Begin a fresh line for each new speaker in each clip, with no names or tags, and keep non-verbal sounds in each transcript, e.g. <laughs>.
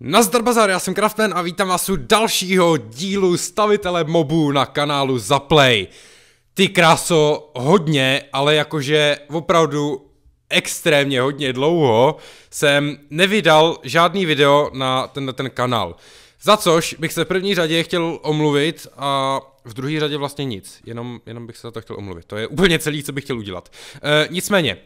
Nazdar bazar, já jsem Craftman a vítám vás u dalšího dílu stavitele mobů na kanálu Zaplay. Ty kráso, hodně, ale jakože opravdu extrémně hodně dlouho jsem nevydal žádný video na tenhle ten kanál. Za což bych se v první řadě chtěl omluvit a v druhé řadě vlastně nic, jenom, jenom bych se za to chtěl omluvit. To je úplně celý, co bych chtěl udělat. E, nicméně, e,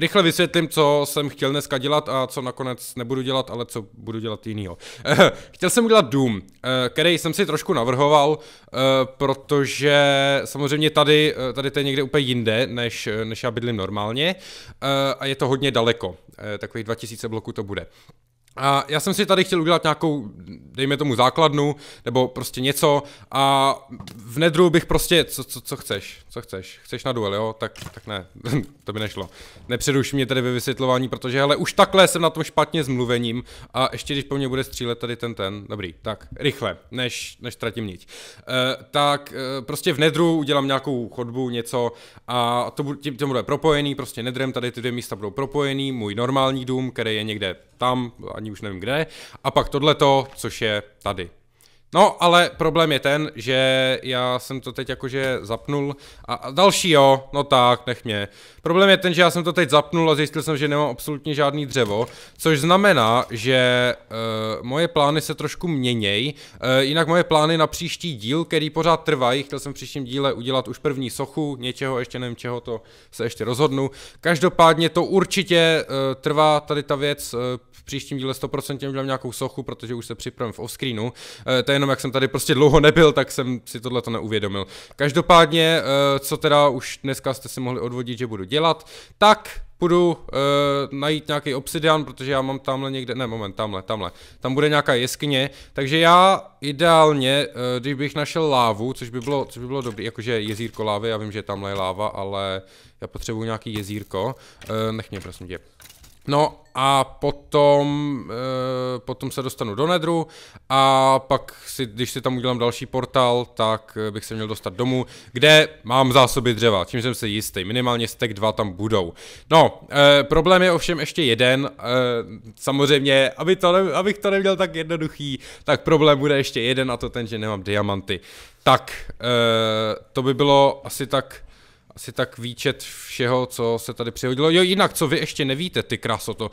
rychle vysvětlím, co jsem chtěl dneska dělat a co nakonec nebudu dělat, ale co budu dělat jinýho. E, chtěl jsem udělat Doom, e, který jsem si trošku navrhoval, e, protože samozřejmě tady, tady to je někde úplně jinde, než, než já bydlím normálně e, a je to hodně daleko, e, takových 2000 bloků to bude. A já jsem si tady chtěl udělat nějakou, dejme tomu základnu, nebo prostě něco a v nedru bych prostě, co, co, co chceš, co chceš, chceš na duel, jo, tak, tak ne, <laughs> to by nešlo. Nepředuš mě tedy ve vysvětlování, protože hele, už takhle jsem na tom špatně s mluvením a ještě když po mně bude střílet tady ten ten, dobrý, tak rychle, než, než tratím niť. E, tak e, prostě v nedru udělám nějakou chodbu, něco a to, tím, tím bude propojený, prostě nedrem, tady ty dvě místa budou propojený, můj normální dům, který je někde tam, ani už nevím kde, a pak tohleto, což je tady. No, ale problém je ten, že já jsem to teď jakože zapnul a, a další jo, no tak, nech mě. Problém je ten, že já jsem to teď zapnul a zjistil jsem, že nemám absolutně žádný dřevo, což znamená, že uh, moje plány se trošku měněj, uh, jinak moje plány na příští díl, který pořád trvají, chtěl jsem v příštím díle udělat už první sochu, něčeho, ještě nevím čeho, to se ještě rozhodnu. Každopádně to určitě uh, trvá tady ta věc, uh, v příštím díle 100% udělám nějakou sochu, protože už se připravím v offscreenu. Uh, jenom jak jsem tady prostě dlouho nebyl, tak jsem si tohle to neuvědomil. Každopádně, eh, co teda už dneska jste si mohli odvodit, že budu dělat, tak půjdu uh, najít nějaký obsidian, protože já mám tamhle někde, ne moment, tamhle, tamhle, tam bude nějaká jeskyně, takže já ideálně, uh, když bych našel lávu, což by bylo, což by bylo dobrý, jakože jezírko lávy, já vím, že tamhle je láva, ale já potřebuju nějaký jezírko, uh, nech mě prosím tě. No a potom, e, potom se dostanu do nedru a pak, si, když si tam udělám další portál, tak eh, bych se měl dostat domů, kde mám zásoby dřeva, tím jsem si jistý, minimálně stek dva tam budou. No, e, problém je ovšem ještě jeden, e, samozřejmě, aby to ne, abych to neměl tak jednoduchý, tak problém bude ještě jeden a to ten, že nemám diamanty. Tak, e, to by bylo asi tak asi tak výčet všeho, co se tady přihodilo. Jo, jinak, co vy ještě nevíte, ty kraso, to,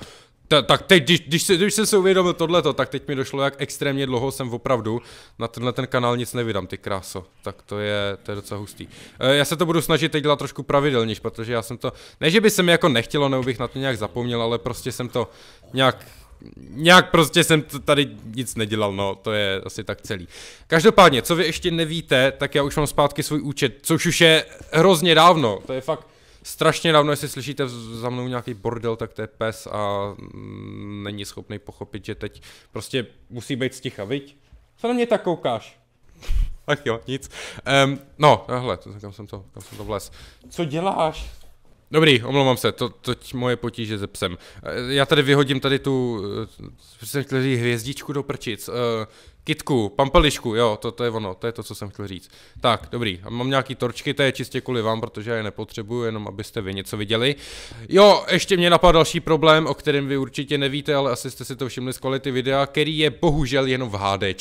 ta, tak teď, když, když, se, když jsem se uvědomil tohleto, tak teď mi došlo, jak extrémně dlouho jsem opravdu na tenhle ten kanál nic nevydám, ty kráso. Tak to je, to je docela hustý. E, já se to budu snažit teď dělat trošku pravidelnější, protože já jsem to, ne že by se mi jako nechtělo, nebo bych na to nějak zapomněl, ale prostě jsem to nějak nějak prostě jsem tady nic nedělal, no, to je asi tak celý. Každopádně, co vy ještě nevíte, tak já už mám zpátky svůj účet, což už je hrozně dávno, to je fakt strašně dávno, jestli slyšíte za mnou nějaký bordel, tak to je pes a mm, není schopný pochopit, že teď prostě musí být sticha, viď? Co na mě tak koukáš? Ach <laughs> jo, nic. Um, no, hle, kam jsem to, kam jsem to vles. Co děláš? Dobrý, omlouvám se, to, toť moje potíže ze psem. Já tady vyhodím tady tu, jsem chtěl říct hvězdičku do prčic. Eh, Kitku, pampelišku, jo, to, to je ono, to je to, co jsem chtěl říct. Tak, dobrý, a mám nějaký torčky, to je čistě kvůli vám, protože já je nepotřebuju, jenom abyste vy něco viděli. Jo, ještě mě napadl další problém, o kterém vy určitě nevíte, ale asi jste si to všimli z kvality videa, který je bohužel jenom v HD. E,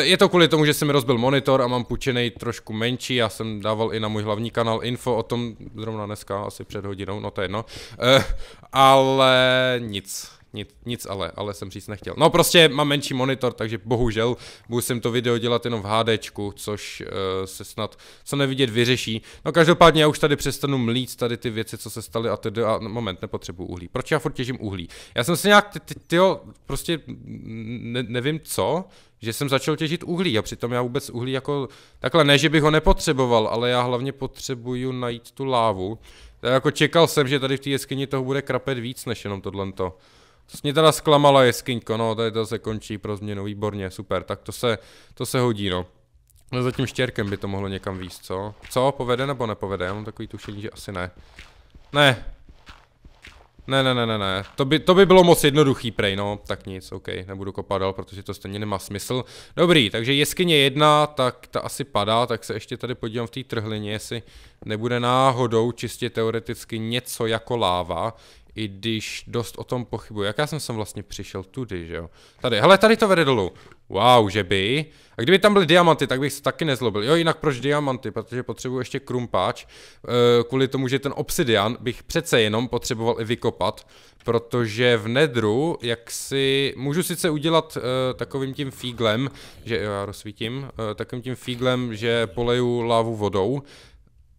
je to kvůli tomu, že jsem rozbil monitor a mám půjčený trošku menší, já jsem dával i na můj hlavní kanál info o tom zrovna dneska, asi před hodinou, no to je jedno. E, ale nic nic, nic ale, ale jsem říct nechtěl. No prostě mám menší monitor, takže bohužel musím to video dělat jenom v HDčku, což uh, se snad co nevidět vyřeší. No každopádně já už tady přestanu mlít tady ty věci, co se staly a tedy, a no, moment, nepotřebuji uhlí. Proč já furt těžím uhlí? Já jsem se nějak, tyjo, prostě ne, nevím co, že jsem začal těžit uhlí a přitom já vůbec uhlí jako, takhle ne, že bych ho nepotřeboval, ale já hlavně potřebuju najít tu lávu. Tak jako čekal jsem, že tady v té jeskyni toho bude krapet víc než jenom tohle. To mě teda zklamala jeskyňko, no, tady to se končí pro změnu, výborně, super, tak to se, to se hodí, no. No za tím štěrkem by to mohlo někam víc, co? Co, povede nebo nepovede? Já mám takový tušení, že asi ne. Ne. Ne, ne, ne, ne, ne. To by, to by bylo moc jednoduchý prej, no. Tak nic, ok, nebudu kopat protože to stejně nemá smysl. Dobrý, takže jeskyně jedna, tak ta asi padá, tak se ještě tady podívám v té trhlině, jestli nebude náhodou čistě teoreticky něco jako láva i když dost o tom pochybuji. Jak já jsem sem vlastně přišel tudy, že jo? Tady, hele, tady to vede dolů. Wow, že by. A kdyby tam byly diamanty, tak bych se taky nezlobil. Jo, jinak proč diamanty? Protože potřebuji ještě krumpáč. Eh, kvůli tomu, že ten obsidian bych přece jenom potřeboval i vykopat. Protože v nedru, jak si... Můžu sice udělat uh, takovým tím fíglem, že... Jo, já rozsvítím. Uh, takovým tím fíglem, že poleju lávu vodou.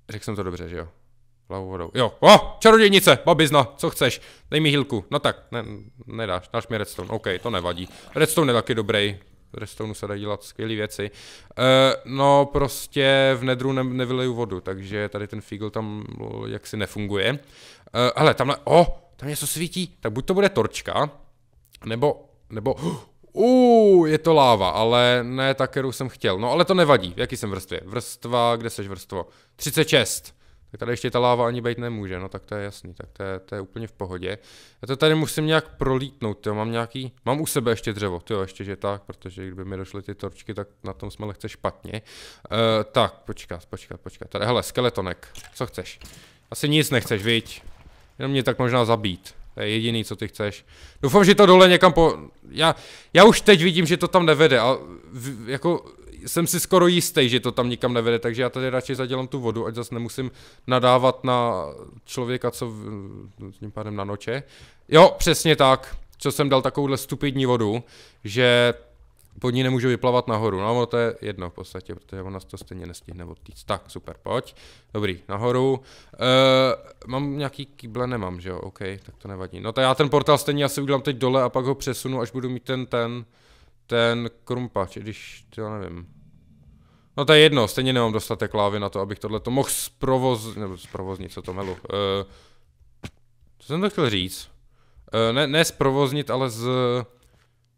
Řekl jsem to dobře, že jo? Plavou vodou. Jo, o, oh, čarodějnice, babizna, co chceš? Dej mi hilku. No tak, ne, nedáš, dáš mi redstone, OK, to nevadí. Redstone je taky dobrý, redstone se dá dělat skvělé věci. E, no prostě v nedru ne, nevyleju vodu, takže tady ten figl tam jaksi nefunguje. E, hele, tamhle, o, oh, tam něco svítí, tak buď to bude torčka, nebo, nebo, <gasps> Uh, je to láva, ale ne ta, kterou jsem chtěl. No ale to nevadí. V jaký jsem vrstvě? Vrstva, kde seš vrstvo? 36 tak tady ještě ta láva ani být nemůže, no tak to je jasný, tak to je, to je úplně v pohodě. Já to tady musím nějak prolítnout, jo, mám nějaký, mám u sebe ještě dřevo, jo, ještě že tak, protože kdyby mi došly ty torčky, tak na tom jsme lehce špatně. E, tak, počkat, počkat, počkat, tady, hele, skeletonek, co chceš? Asi nic nechceš, viď? Jenom mě tak možná zabít. To je jediný, co ty chceš. Doufám, že to dole někam po... Já, já už teď vidím, že to tam nevede a v, jako jsem si skoro jistý, že to tam nikam nevede, takže já tady radši zadělám tu vodu, ať zase nemusím nadávat na člověka, co tím pádem na noče. Jo, přesně tak, co jsem dal takovouhle stupidní vodu, že pod ní nemůžu vyplavat nahoru. No, ale to je jedno v podstatě, protože ona to stejně nestihne odtýct. Tak, super, pojď. Dobrý, nahoru. E, mám nějaký kýble, nemám, že jo, OK, tak to nevadí. No to já ten portál stejně asi udělám teď dole a pak ho přesunu, až budu mít ten, ten, ten krumpač, když, to nevím. No to je jedno, stejně nemám dostatek lávy na to, abych tohle to mohl zprovoz... nebo zprovoznit, co to melu. Uh, co jsem to chtěl říct? Uh, ne, ne zprovoznit, ale z...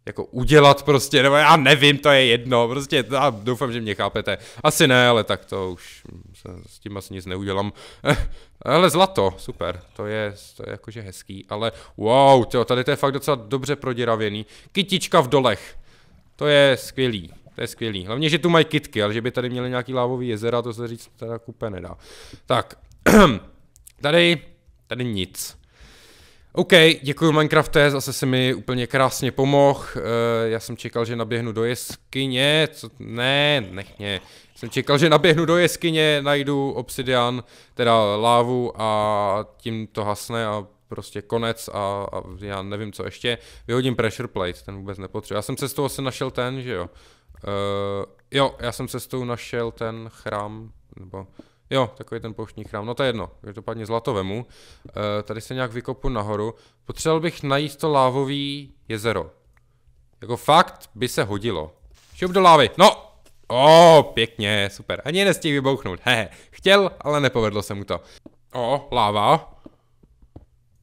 Jako udělat prostě, nebo já nevím, to je jedno, prostě já doufám, že mě chápete. Asi ne, ale tak to už se, s tím asi nic neudělám. ale eh, zlato, super, to je, to je jakože hezký, ale wow, tjo, tady to je fakt docela dobře proděravěný. Kytička v dolech, to je skvělý. To je skvělý. Hlavně, že tu mají kitky, ale že by tady měli nějaký lávový jezera, to se říct teda kupé nedá. Tak, <clears throat> tady, tady nic. OK, děkuji Minecrafte, zase si mi úplně krásně pomohl. Eh, já jsem čekal, že naběhnu do jeskyně, co? Ne, nech mě. Jsem čekal, že naběhnu do jeskyně, najdu obsidian, teda lávu a tím to hasne a prostě konec a, a já nevím co ještě. Vyhodím pressure plate, ten vůbec nepotřebuji. Já jsem cestou se našel ten, že jo. Uh, jo, já jsem cestou našel ten chrám, nebo Jo, takový ten pouštní chrám. No to je jedno, každopádně zlato vemu. E, tady se nějak vykopu nahoru. Potřeboval bych najít to lávový jezero. Jako fakt by se hodilo. Šup do lávy, no! O, oh, pěkně, super. Ani nestihl vybouchnout. Hehe, chtěl, ale nepovedlo se mu to. O, oh, láva.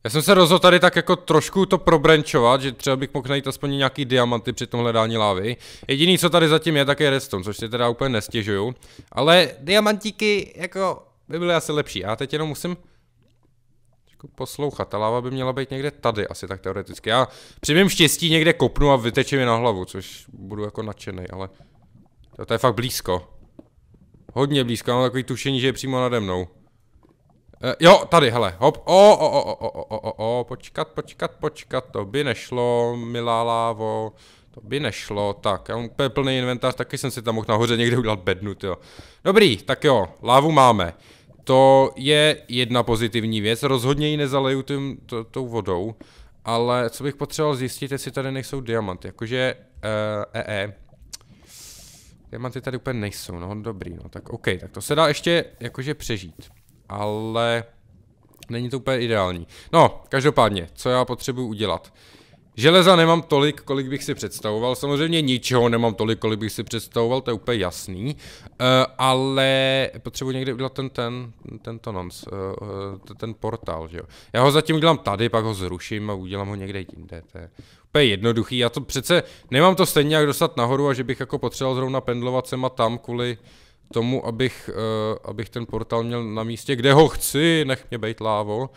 Já jsem se rozhodl tady tak jako trošku to probrančovat, že třeba bych mohl najít aspoň nějaký diamanty při tom hledání lávy. Jediný, co tady zatím je, tak je redstone, což si teda úplně nestěžuju. Ale diamantíky, jako, by byly asi lepší. Já teď jenom musím poslouchat. Ta láva by měla být někde tady, asi tak teoreticky. Já při mém štěstí někde kopnu a vyteče mi na hlavu, což budu jako nadšený, ale... To, to je fakt blízko. Hodně blízko, mám takový tušení, že je přímo nade mnou. Uh, jo, tady, hele, hop, o, o, o, o, o, o, o, o, počkat, počkat, počkat, to by nešlo, milá lávo, to by nešlo, tak, já mám úplně plný inventář, taky jsem si tam mohl nahoře někde udělat bednu, jo. Dobrý, tak jo, lávu máme. To je jedna pozitivní věc, rozhodně ji nezaleju tím, to, tou vodou, ale co bych potřeboval zjistit, jestli tady nejsou diamanty, jakože, eh, eh, eh. Diamanty tady úplně nejsou, no dobrý, no tak OK, tak to se dá ještě jakože přežít ale není to úplně ideální. No, každopádně, co já potřebuji udělat? Železa nemám tolik, kolik bych si představoval, samozřejmě ničeho nemám tolik, kolik bych si představoval, to je úplně jasný, uh, ale potřebuji někde udělat ten, ten, tento nonc, uh, eh, eh, ten portál, že jo. Já ho zatím udělám tady, pak ho zruším a udělám ho někde jinde, to je úplně jednoduchý, já to přece, nemám to stejně jak dostat nahoru a že bych jako potřeboval zrovna pendlovat sem a tam kvůli uh, tomu, abych, eh, abych ten portál měl na místě, kde ho chci, nech mě bejt lávo,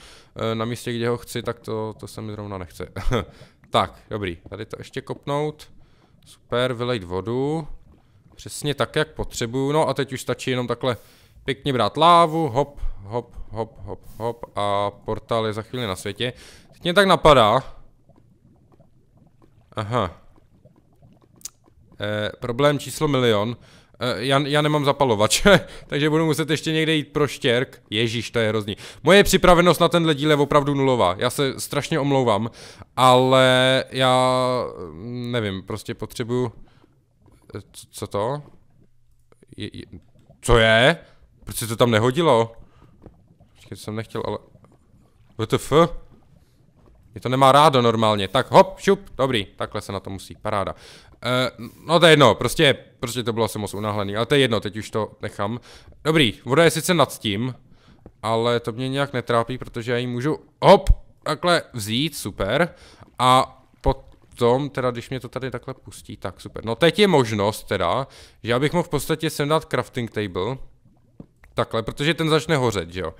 eh, na místě, kde ho chci, tak to, to se mi zrovna nechce. <laughs> tak, dobrý, tady to ještě kopnout, super, vylejt vodu, přesně tak, jak potřebuju, no a teď už stačí jenom takhle pěkně brát lávu, hop, hop, hop, hop, hop a portál je za chvíli na světě. Teď mě tak napadá. Aha. Eh, problém číslo milion. Eh, já, já nemám zapalovač, <laughs> takže budu muset ještě někde jít pro štěrk. Ježíš, to je hrozný. Moje připravenost na tenhle díl je opravdu nulová. Já se strašně omlouvám, ale já mm, nevím, prostě potřebuju... Eh, co to? Je, je... Co je? Proč se to tam nehodilo? Počkej, jsem nechtěl, ale... WTF? Mě to nemá rádo normálně. Tak hop, šup, dobrý, takhle se na to musí, paráda. Uh, no to je jedno, prostě, prostě to bylo asi moc unahlený, ale to je jedno, teď už to nechám. Dobrý, voda je sice nad tím, ale to mě nějak netrápí, protože já ji můžu, hop, takhle vzít, super. A potom, teda když mě to tady takhle pustí, tak super. No teď je možnost teda, že já bych mohl v podstatě sem dát crafting table. Takhle, protože ten začne hořet, že jo.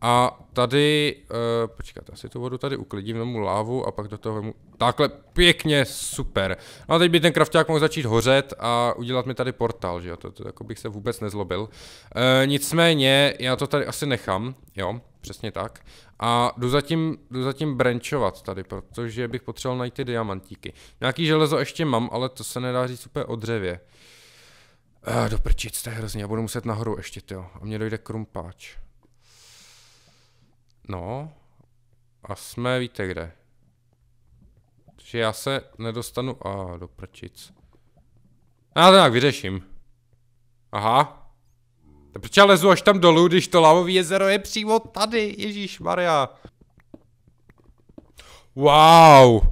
A tady, uh, počkat, já si tu vodu tady uklidím, vemu lávu a pak do toho vemu... Takhle, pěkně, super. No a teď by ten krafták mohl začít hořet a udělat mi tady portál, že jo, to, to jako bych se vůbec nezlobil. Uh, nicméně, já to tady asi nechám, jo, přesně tak. A jdu zatím, jdu zatím branchovat tady, protože bych potřeboval najít ty diamantíky. Nějaký železo ještě mám, ale to se nedá říct úplně o dřevě. Uh, do prčic, to je hrozně, já budu muset nahoru ještě, jo. A mně dojde krumpáč. No. A jsme, víte kde. Že já se nedostanu... A, do prčic. Já to nějak vyřeším. Aha. Tak proč já lezu až tam dolů, když to lavové jezero je přímo tady, Ježíš Maria. Wow.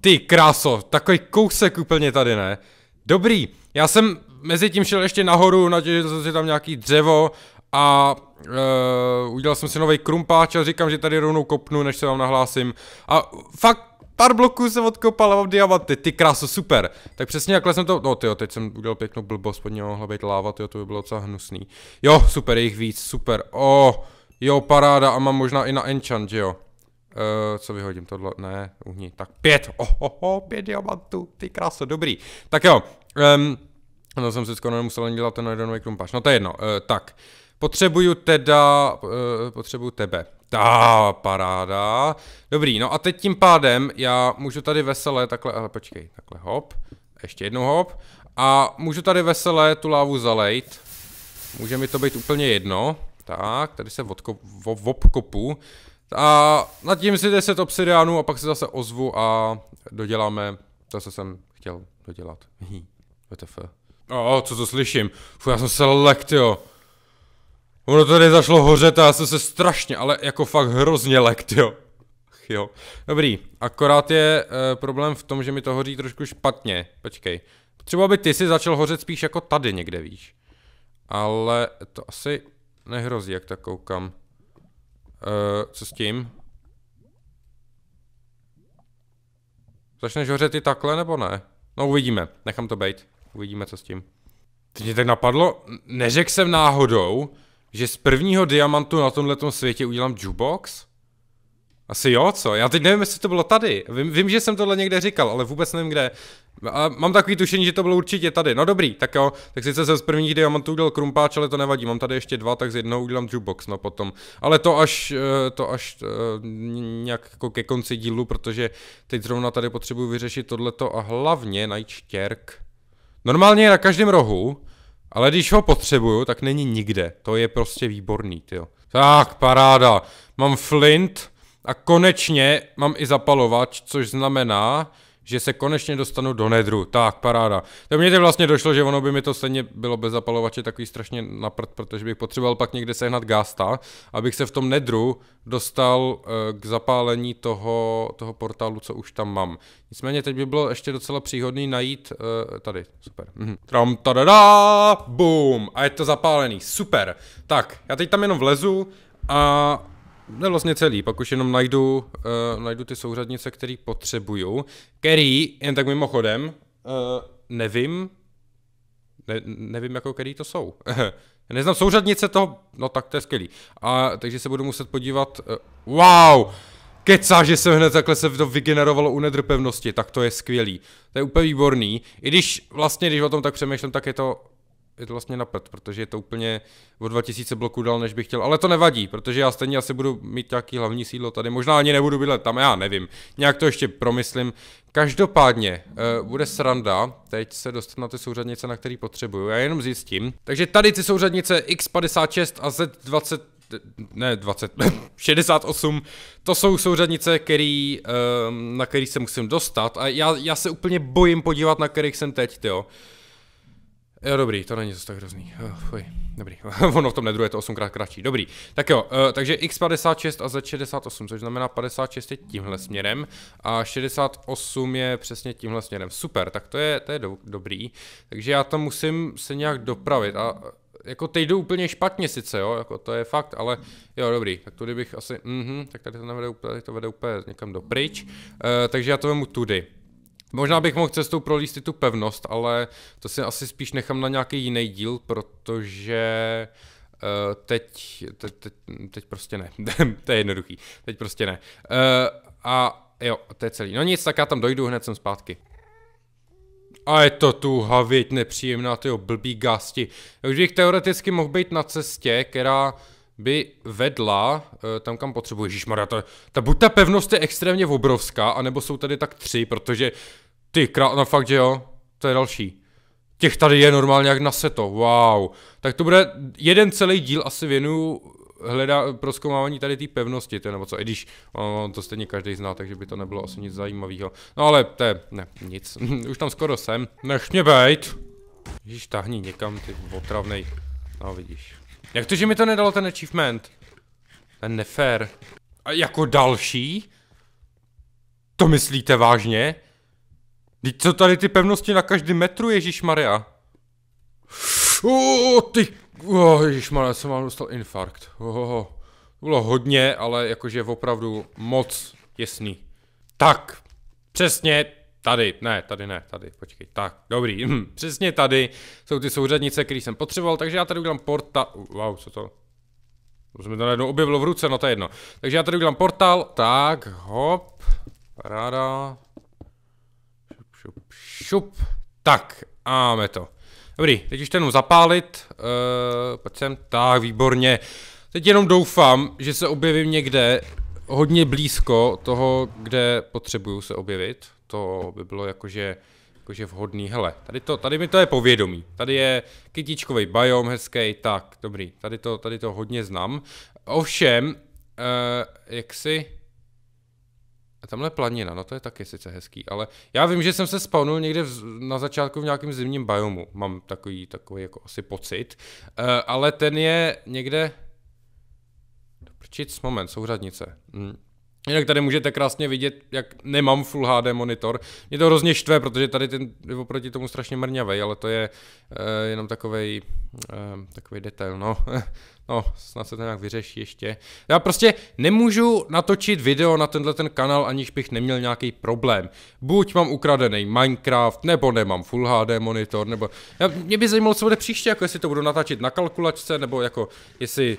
Ty kráso, takový kousek úplně tady, ne? Dobrý, já jsem mezi tím šel ještě nahoru, nadělil jsem si tam nějaký dřevo a e, udělal jsem si nový krumpáč a říkám, že tady rovnou kopnu, než se vám nahlásím. A fakt pár bloků se odkopal a mám diamanty, ty kráso, super. Tak přesně takhle jsem to, no tyjo, teď jsem udělal pěknou blbost, pod něj mohla být láva, tyjo, to by bylo docela hnusný. Jo, super, jich víc, super, oh, jo, paráda a mám možná i na enchant, jo. Uh, co vyhodím tohle? Ne, uhni. Tak pět. Ohoho, oh, oh, pět diamantů. Ty kráso, dobrý. Tak jo. Um, no jsem si skoro nemusel ani dělat ten jeden nový krumpáč. No to je jedno. Uh, tak. Uh, Potřebuju teda, uh, potřebuju tebe. Ta paráda. Dobrý, no a teď tím pádem já můžu tady veselé, takhle, ale počkej, takhle hop, ještě jednou hop. A můžu tady veselé tu lávu zalejt. Může mi to být úplně jedno. Tak, tady se vodko, vopkopu. A nad tím si 10 obsidiánů a pak se zase ozvu a doděláme to, co jsem chtěl dodělat. Hm, WTF. O, oh, co to slyším? Fuh, já jsem se lekt, jo. Ono tady zašlo hořet a já jsem se strašně, ale jako fakt hrozně lek, jo. Ach, jo. Dobrý, akorát je e, problém v tom, že mi to hoří trošku špatně. Počkej. Třeba by ty si začal hořet spíš jako tady někde, víš. Ale to asi nehrozí, jak tak koukám. E, co s tím? Začneš hořet i takhle, nebo ne? No uvidíme, nechám to být. Uvidíme, co s tím. Teď mě tak napadlo, neřekl jsem náhodou, že z prvního diamantu na tomhle světě udělám jukebox? Asi jo, co? Já teď nevím, jestli to bylo tady. Vím, vím, že jsem tohle někde říkal, ale vůbec nevím kde. A mám takový tušení, že to bylo určitě tady. No dobrý, tak jo. Tak sice jsem z prvních diamantů udělal krumpáč, ale to nevadí. Mám tady ještě dva, tak z jednoho udělám jukebox, no potom. Ale to až, eh, to až eh, nějak jako ke konci dílu, protože teď zrovna tady potřebuji vyřešit tohleto a hlavně najít štěrk. Normálně je na každém rohu, ale když ho potřebuju, tak není nikde. To je prostě výborný, jo. Tak, paráda. Mám flint a konečně mám i zapalovač, což znamená, že se konečně dostanu do nedru. Tak, paráda. To mě to vlastně došlo, že ono by mi to stejně bylo bez zapalovače takový strašně naprt, protože bych potřeboval pak někde sehnat gásta, abych se v tom nedru dostal eh, k zapálení toho, toho portálu, co už tam mám. Nicméně teď by bylo ještě docela příhodný najít eh, tady, super. Mhm. Tram tadadá, boom, a je to zapálený, super. Tak, já teď tam jenom vlezu a ne, vlastně celý, pak už jenom najdu, uh, najdu ty souřadnice, které potřebuju, který, jen tak mimochodem, uh, nevím, ne, nevím, jako který to jsou. <laughs> Neznám souřadnice toho, no tak to je skvělý. A takže se budu muset podívat, uh, wow, kecá, že se hned takhle se to vygenerovalo u nedrpevnosti, tak to je skvělý. To je úplně výborný, i když vlastně, když o tom tak přemýšlím, tak je to je to vlastně na protože je to úplně o 2000 bloků dál, než bych chtěl. Ale to nevadí, protože já stejně asi budu mít nějaký hlavní sídlo tady. Možná ani nebudu bydlet tam, já nevím. Nějak to ještě promyslím. Každopádně uh, bude sranda, teď se dostat na ty souřadnice, na který potřebuju, já jenom zjistím. Takže tady ty souřadnice X56 a Z20, ne 20, 68, <laughs> to jsou souřadnice, který, eh, na který se musím dostat a já, já se úplně bojím podívat, na kterých jsem teď, jo. Jo, dobrý, to není zase tak hrozný. Oh, fuj, dobrý. <laughs> ono v tom nedruje, je to 8 krát kratší. Dobrý. Tak jo, uh, takže x56 a z68, což znamená 56 je tímhle směrem a 68 je přesně tímhle směrem. Super, tak to je, to je do, dobrý. Takže já tam musím se nějak dopravit a jako teď jdu úplně špatně sice, jo, jako to je fakt, ale jo, dobrý, tak tudy bych asi, mhm, tak tady to nevede tady to vede úplně někam do pryč, uh, takže já to vemu tudy. Možná bych mohl cestou prolíst i tu pevnost, ale to si asi spíš nechám na nějaký jiný díl, protože eh, teď, teď, teď, teď prostě ne. <laughs> to je jednoduchý. Teď prostě ne. Eh, a jo, to je celý. No nic, tak já tam dojdu, hned jsem zpátky. A je to tu havit nepříjemná, ty blbý gasti. Už bych teoreticky mohl být na cestě, která by vedla uh, tam, kam potřebuje. Ježišmarja, ta, ta, buď ta pevnost je extrémně obrovská, anebo jsou tady tak tři, protože ty král, no fakt, že jo, to je další. Těch tady je normálně jak na seto, wow. Tak to bude jeden celý díl asi věnu hledá proskoumávání tady té pevnosti, to je nebo co, i když o, to stejně každý zná, takže by to nebylo asi nic zajímavého. No ale to je, ne, nic, <laughs> už tam skoro jsem, nech mě bejt. Ježíš, tahni někam, ty otravnej. No vidíš. Jak to, že mi to nedalo ten achievement? Ten nefér. A jako další? To myslíte vážně? Teď co tady ty pevnosti na každý metru, Ježíš Maria? Oh, ty, oh, Ježíš Maria, jsem vám dostal infarkt. Oh, bylo hodně, ale jakože opravdu moc těsný. Tak, přesně Tady, ne, tady ne, tady, počkej, tak, dobrý, hm, <clears throat> přesně tady jsou ty souřadnice, které jsem potřeboval, takže já tady udělám portál. wow, co to, to se mi to najednou objevilo v ruce, no to je jedno, takže já tady udělám portál, tak, hop, ráda, šup, šup, šup, tak, a máme to. Dobrý, teď už ten zapálit, uh, pojď sem, tak, výborně, teď jenom doufám, že se objevím někde hodně blízko toho, kde potřebuju se objevit to by bylo jakože, jakože vhodný. Hele, tady, to, tady mi to je povědomí. Tady je kytičkový biom, hezký, tak, dobrý. Tady to, tady to hodně znám. Ovšem, eh, jak si... A tamhle planina, no to je taky sice hezký, ale já vím, že jsem se spawnul někde v, na začátku v nějakém zimním biomu. Mám takový, takový jako asi pocit. Eh, ale ten je někde... Doprčic, moment, souřadnice. Mm. Jinak tady můžete krásně vidět, jak nemám Full HD monitor. Je to hrozně štve, protože tady ten je oproti tomu strašně mrňavý, ale to je uh, jenom takový uh, eh, takovej detail, no. <laughs> no, snad se to nějak vyřeší ještě. Já prostě nemůžu natočit video na tenhle ten kanál, aniž bych neměl nějaký problém. Buď mám ukradený Minecraft, nebo nemám Full HD monitor, nebo... Já, mě by zajímalo, co bude příště, jako jestli to budu natáčet na kalkulačce, nebo jako jestli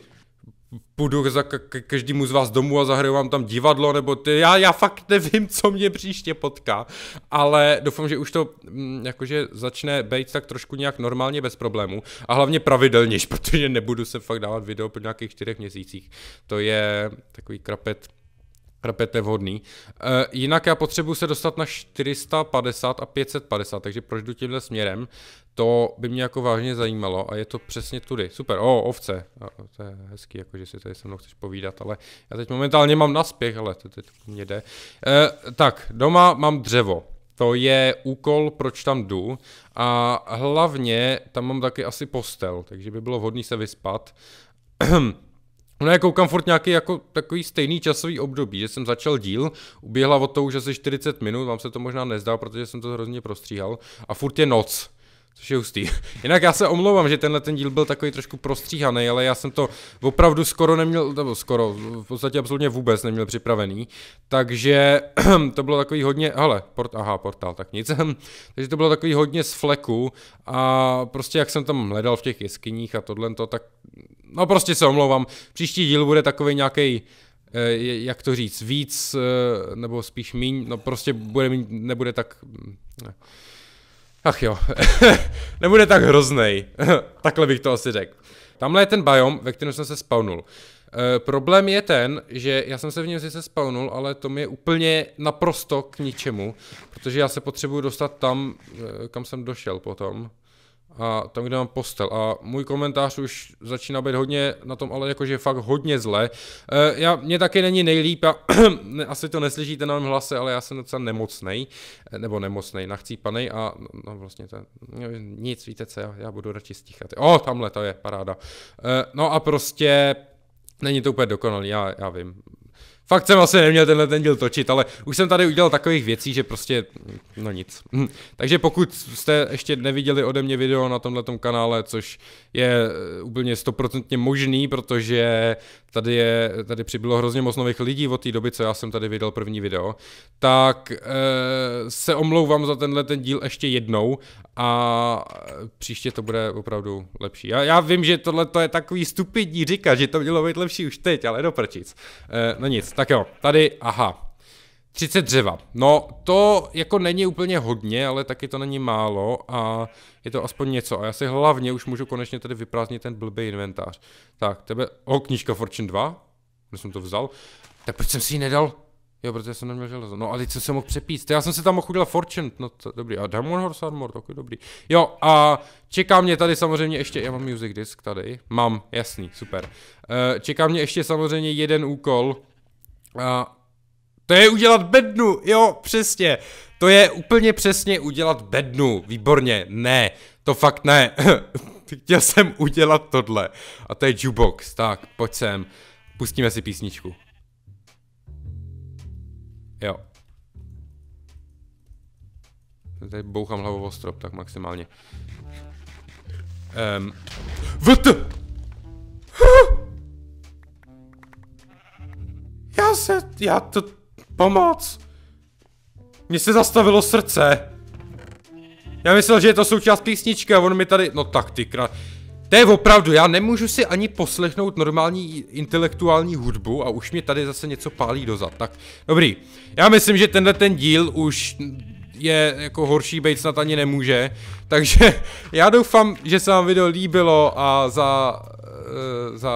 půjdu za ka- každému z vás domů a zahraju vám tam divadlo, nebo ty, já, já fakt nevím, co mě příště potká, ale doufám, že už to mm, jakože začne být tak trošku nějak normálně bez problémů a hlavně pravidelnější, <laughs> protože nebudu se fakt dávat video po nějakých čtyřech měsících. To je takový krapet repet nevhodný. E, eh, jinak já potřebuji se dostat na 450 a 550, takže proč jdu tímhle směrem? To by mě jako vážně zajímalo a je to přesně tudy. Super, o, ovce. A, to je hezký, jako že si tady se mnou chceš povídat, ale já teď momentálně mám naspěch, ale to teď mě jde. E, tak, doma mám dřevo. To je úkol, proč tam jdu. A hlavně tam mám taky asi postel, takže by bylo vhodné se vyspat. <clears throat> No já koukám furt nějaký jako takový stejný časový období, že jsem začal díl, uběhla od to už asi 40 minut, vám se to možná nezdá, protože jsem to hrozně prostříhal a furt je noc. Což je hustý. <laughs> Jinak já se omlouvám, že tenhle ten díl byl takový trošku prostříhaný, ale já jsem to opravdu skoro neměl, nebo skoro, v podstatě absolutně vůbec neměl připravený. Takže <clears throat> to bylo takový hodně, hele, port, aha, portál, tak nic. <laughs> takže to bylo takový hodně z fleku a prostě jak jsem tam hledal v těch jeskyních a tohle, tak no prostě se omlouvám, příští díl bude takový nějaký eh, jak to říct, víc eh, nebo spíš míň, no prostě bude mít, nebude tak, ne. Eh, ach jo, <laughs> nebude tak hroznej, <laughs> takhle bych to asi řekl. Tamhle je ten biom, ve kterém jsem se spawnul. E, problém je ten, že já jsem se v něm sice spawnul, ale to mi je úplně naprosto k ničemu, protože já se potřebuju dostat tam, kam jsem došel potom a tam, kde mám postel. A můj komentář už začíná být hodně na tom, ale jakože fakt hodně zle. E, já, mě taky není nejlíp, já, <clears throat> asi to neslyšíte na mém hlase, ale já jsem docela nemocnej, e, nebo nemocnej, nachcípanej a no, vlastně to no, nic, víte co, já, já budu radši stichat. O, tamhle to je, paráda. E, no a prostě Není to úplně dokonalý, já, já vím. Fakt jsem asi vlastně neměl tenhle ten díl točit, ale už jsem tady udělal takových věcí, že prostě, no nic. <laughs> Takže pokud jste ještě neviděli ode mě video na tomhle kanále, což je eh, úplně stoprocentně možný, protože tady, je, tady přibylo hrozně moc nových lidí od té doby, co já jsem tady vydal první video, tak e, se omlouvám za tenhle ten díl ještě jednou a eh, příště to bude opravdu lepší. Já, já vím, že tohle je takový stupidní říkat, že to mělo být lepší už teď, ale prčic. E, no nic, tak jo, tady, aha. 30 dřeva. No, to jako není úplně hodně, ale taky to není málo a je to aspoň něco. A já si hlavně už můžu konečně tady vyprázdnit ten blbý inventář. Tak, tebe, o, knížka Fortune 2, kde jsem to vzal. Tak proč jsem si ji nedal? Jo, protože jsem neměl železo. No, ale co jsem se mohl přepít? Já jsem si tam mohl udělat Fortune, no to dobrý. A Demon Horse Armor, taky dobrý. Jo, a čeká mě tady samozřejmě ještě, já mám music disk tady. Mám, jasný, super. Eh, čeká mě ještě samozřejmě jeden úkol, a to je udělat bednu, jo, přesně. To je úplně přesně udělat bednu, výborně, ne, to fakt ne. <laughs> Chtěl jsem udělat tohle. A to je jukebox, tak pojď sem, pustíme si písničku. Jo. Tady bouchám hlavou o strop, tak maximálně. Um. VT! já se, já to, pomoc. Mně se zastavilo srdce. Já myslel, že je to součást písničky a on mi tady, no tak ty krá... To je opravdu, já nemůžu si ani poslechnout normální intelektuální hudbu a už mě tady zase něco pálí dozad, tak dobrý. Já myslím, že tenhle ten díl už je jako horší být snad ani nemůže, takže <laughs> já doufám, že se vám video líbilo a za Eh, za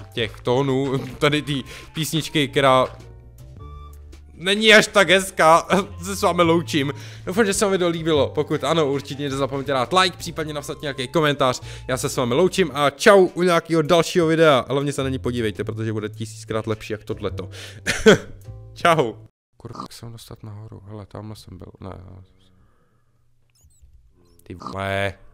eh, těch tónů tady té písničky, která není až tak hezká, <laughs> se s vámi loučím. Doufám, že se vám video líbilo, pokud ano, určitě nezapomeňte dát like, případně napsat nějaký komentář, já se s vámi loučím a čau u nějakého dalšího videa, hlavně se na ně podívejte, protože bude tisíckrát lepší jak tohleto. <laughs> čau. Kurva, jak jsem dostat nahoru, hele, tamhle jsem byl, ne. Ty vole.